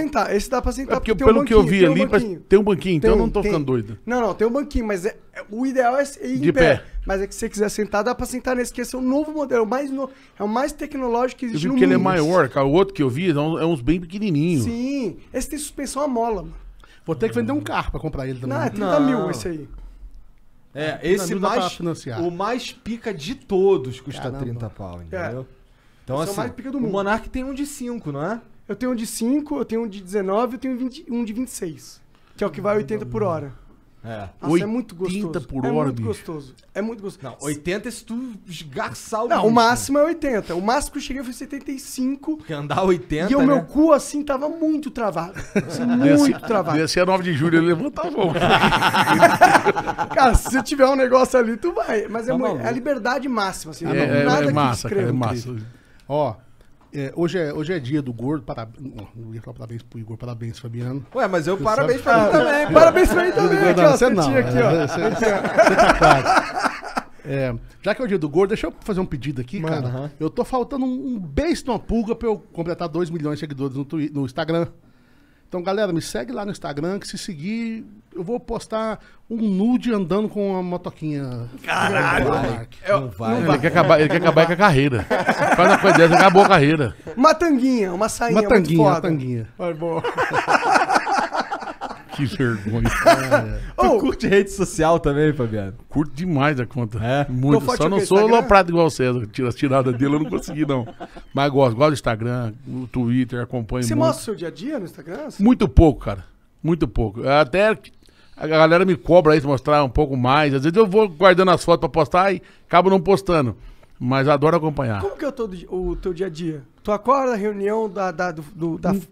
sentar. Esse dá pra sentar. É porque, porque pelo um que eu vi ali, um tem um banquinho, então tem, eu não tô tem. ficando doido. Não, não, tem um banquinho, mas é, é o ideal é ir de pé. pé. Mas é que se você quiser sentar, dá pra sentar nesse, que esse é o novo modelo, é mais no... é o mais tecnológico que existe eu vi no mundo. ele é maior, cara. O outro que eu vi então é uns bem pequenininhos. Sim, esse tem suspensão a mola, mano. Vou ter que vender um carro pra comprar ele também. Não, é 30 não. mil esse aí. É, é esse mais, o mais pica de todos custa Caramba. 30 pau, entendeu? É. Então, esse assim, é o, então, mais assim, pica do mundo. o Monark tem um de 5, não é? Eu tenho um de 5, eu tenho um de 19, eu tenho 20, um de 26. Que é o que vai 80 por hora. É. Nossa, é muito gostoso. 80 por é hora, É muito bicho. gostoso. É muito gostoso. Não, 80 é se tu esgarçar o Não, bicho, o né? máximo é 80. O máximo que eu cheguei foi 75. Porque andar 80, E o meu né? cu, assim, tava muito travado. Assim, muito travado. Ia ser 9 de julho, ele levantava o mão. Cara, se tiver um negócio ali, tu vai. Mas é, Tá muito, é a liberdade máxima, assim. É, não, é, é, nada é que massa, descreva, cara, é massa. Ó, é, hoje, é, hoje é dia do gordo, parabéns. Não ia falar parabéns pro Igor, parabéns, Fabiano. Ué, mas eu, eu ah, parabéns pra mim também. parabéns pra mim também. Gordo, aqui, ó, você não. Aqui, é, ó. Você, você tá claro. É, já que é o dia do gordo, deixa eu fazer um pedido aqui, Mano, cara. Uh -huh. Eu tô faltando um, um beijo numa pulga pra eu completar 2 milhões de seguidores no, Twitter, no Instagram. Então, galera, me segue lá no Instagram, que se seguir, eu vou postar um nude andando com uma motoquinha. Caralho! Não vai. não Ele, Quer acabar, ele quer acabar com a carreira. Faz uma coisa dessa, acabou a carreira. Uma tanguinha, uma sainha. Uma tanguinha, uma tanguinha. Vai, boa. que vergonha. tu curte rede social também, Fabiano? Curto demais a conta. É? Muito. Então Só não sou Instagram? aloprado igual o César. As tiradas dele eu não consegui, não. Mas gosto. Gosto do Instagram, do Twitter, acompanho Você muito. mostra o seu dia a dia no Instagram? Muito pouco, cara. Muito pouco. Até a galera me cobra aí mostrar um pouco mais. Às vezes eu vou guardando as fotos pra postar e acabo não postando. Mas adoro acompanhar. Como que é o teu, o teu dia a dia? Tu acorda, reunião da, da, do, da, hum.